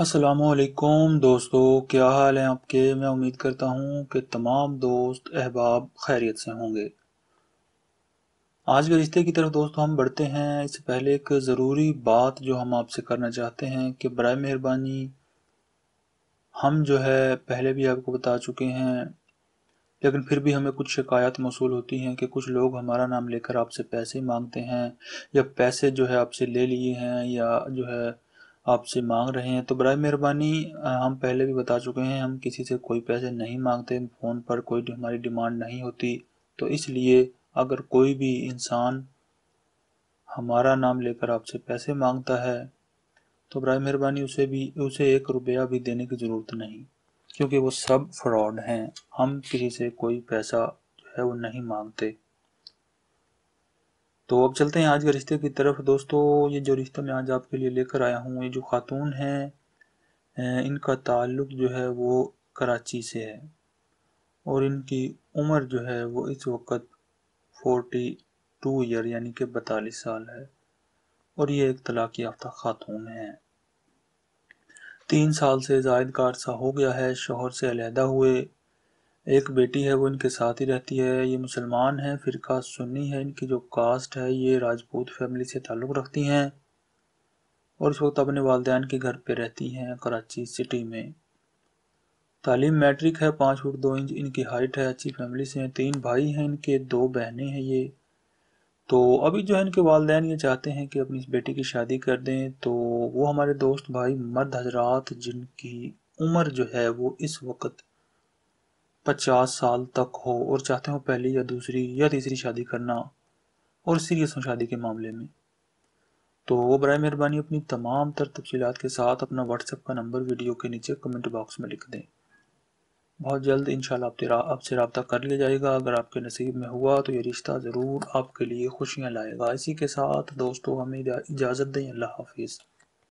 असलकुम दोस्तों क्या हाल है आपके मैं उम्मीद करता हूँ कि तमाम दोस्त अहबाब खैरियत से होंगे आज के रिश्ते की तरफ दोस्तों हम बढ़ते हैं इससे पहले एक ज़रूरी बात जो हम आपसे करना चाहते हैं कि बर मेहरबानी हम जो है पहले भी आपको बता चुके हैं लेकिन फिर भी हमें कुछ शिकायत मौसू होती हैं कि कुछ लोग हमारा नाम लेकर आपसे पैसे मांगते हैं या पैसे जो है आपसे ले लिए हैं या जो है आपसे मांग रहे हैं तो बर मेहरबानी हम पहले भी बता चुके हैं हम किसी से कोई पैसे नहीं मांगते फ़ोन पर कोई हमारी डिमांड नहीं होती तो इसलिए अगर कोई भी इंसान हमारा नाम लेकर आपसे पैसे मांगता है तो बर मेहरबानी उसे भी उसे एक रुपया भी देने की ज़रूरत नहीं क्योंकि वो सब फ्रॉड हैं हम किसी से कोई पैसा जो है वो नहीं मांगते तो अब चलते हैं आज के रिश्ते की तरफ दोस्तों ये जो रिश्ता मैं आज आपके लिए लेकर आया हूँ ये जो ख़ातून हैं इनका ताल्लुक़ जो है वो कराची से है और इनकी उम्र जो है वो इस वक्त फोर्टी टू ईयर यानी कि बतालीस साल है और ये एक तलाक़ याफ्ता खातून हैं तीन साल से जायद का अर्सा हो गया है शोहर से अलहदा हुए एक बेटी है वो इनके साथ ही रहती है ये मुसलमान है फ़िरका सुन्नी है इनकी जो कास्ट है ये राजपूत फैमिली से ताल्लुक़ रखती हैं और इस वक्त अपने वालदेन के घर पे रहती हैं कराची सिटी में तालीम मैट्रिक है पाँच फुट दो इंच इनकी हाइट है अच्छी फैमिली से हैं तीन भाई हैं इनके दो बहनें हैं ये तो अभी जो है इनके वालदेन ये चाहते हैं कि अपनी इस बेटी की शादी कर दें तो वो हमारे दोस्त भाई मर्द हजरात जिनकी उम्र जो है वो इस वक्त पचास साल तक हो और चाहते हो पहली या दूसरी या तीसरी शादी करना और सीरियस हो शादी के मामले में तो बर मेहरबानी अपनी तमाम तर तफसीत के साथ अपना व्हाट्सएप का नंबर वीडियो के नीचे कमेंट बॉक्स में लिख दें बहुत जल्द इन आप तेरा आपसे रबता कर लिया जाएगा अगर आपके नसीब में हुआ तो ये रिश्ता ज़रूर आपके लिए खुशियाँ लाएगा इसी के साथ दोस्तों हमें इजाज़त दें अल्लाह हाफिज़